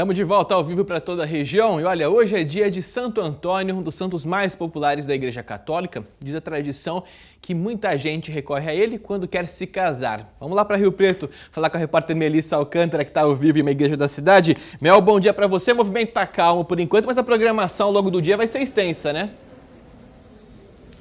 Estamos de volta ao vivo para toda a região e olha, hoje é dia de Santo Antônio, um dos santos mais populares da Igreja Católica. Diz a tradição que muita gente recorre a ele quando quer se casar. Vamos lá para Rio Preto falar com a repórter Melissa Alcântara, que está ao vivo em uma igreja da cidade. Mel, bom dia para você. O movimento está calmo por enquanto, mas a programação logo do dia vai ser extensa, né?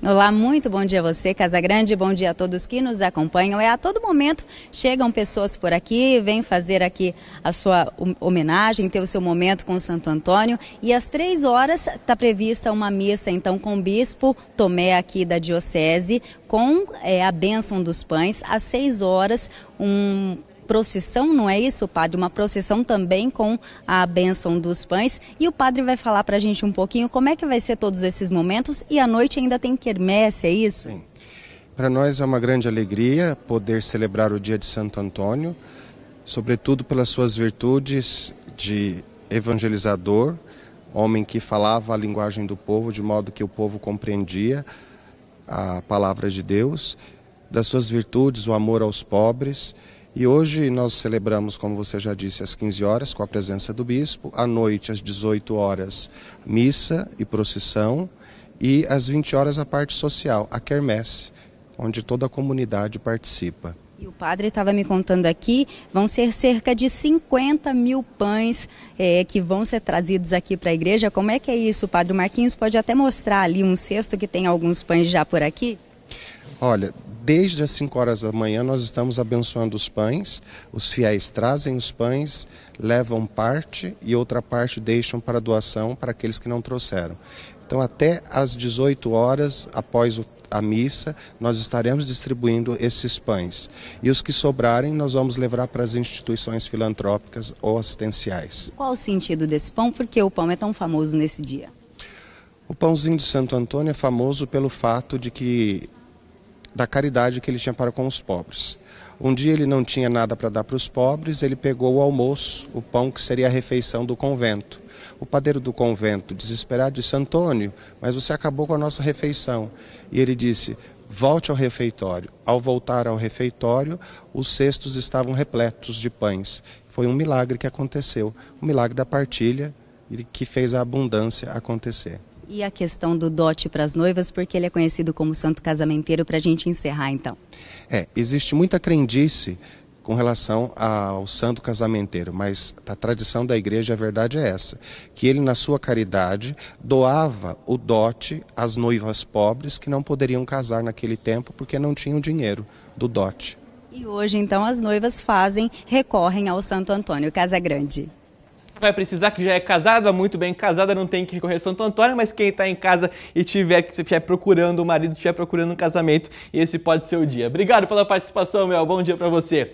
Olá, muito bom dia a você, Grande, Bom dia a todos que nos acompanham. É a todo momento chegam pessoas por aqui, vêm fazer aqui a sua homenagem, ter o seu momento com Santo Antônio. E às três horas está prevista uma missa, então, com o Bispo Tomé aqui da Diocese, com é, a bênção dos pães. Às seis horas, um procissão, não é isso, padre? Uma procissão também com a bênção dos pães. E o padre vai falar para a gente um pouquinho como é que vai ser todos esses momentos. E à noite ainda tem quermesse, é isso? Sim. Para nós é uma grande alegria poder celebrar o dia de Santo Antônio, sobretudo pelas suas virtudes de evangelizador, homem que falava a linguagem do povo de modo que o povo compreendia a palavra de Deus, das suas virtudes, o amor aos pobres e hoje nós celebramos, como você já disse, às 15 horas, com a presença do bispo, à noite, às 18 horas, missa e procissão, e às 20 horas a parte social, a quermesse, onde toda a comunidade participa. E o padre estava me contando aqui, vão ser cerca de 50 mil pães é, que vão ser trazidos aqui para a igreja. Como é que é isso, padre Marquinhos? Pode até mostrar ali um cesto que tem alguns pães já por aqui? Olha, Desde as 5 horas da manhã nós estamos abençoando os pães, os fiéis trazem os pães, levam parte e outra parte deixam para doação para aqueles que não trouxeram. Então até às 18 horas, após o a missa, nós estaremos distribuindo esses pães. E os que sobrarem, nós vamos levar para as instituições filantrópicas ou assistenciais. Qual o sentido desse pão? Por que o pão é tão famoso nesse dia? O pãozinho de Santo Antônio é famoso pelo fato de que da caridade que ele tinha para com os pobres. Um dia ele não tinha nada para dar para os pobres, ele pegou o almoço, o pão que seria a refeição do convento. O padeiro do convento, desesperado, disse: Antônio, mas você acabou com a nossa refeição. E ele disse: Volte ao refeitório. Ao voltar ao refeitório, os cestos estavam repletos de pães. Foi um milagre que aconteceu, o um milagre da partilha que fez a abundância acontecer. E a questão do dote para as noivas, porque ele é conhecido como santo casamenteiro, para a gente encerrar então. É, existe muita crendice com relação ao santo casamenteiro, mas a tradição da igreja, a verdade é essa, que ele na sua caridade doava o dote às noivas pobres que não poderiam casar naquele tempo porque não tinham dinheiro do dote. E hoje então as noivas fazem, recorrem ao Santo Antônio Casagrande vai precisar, que já é casada, muito bem casada, não tem que recorrer a Santo Antônio, mas quem está em casa e tiver, que estiver procurando o marido, estiver procurando um casamento, esse pode ser o dia. Obrigado pela participação, meu. Bom dia para você.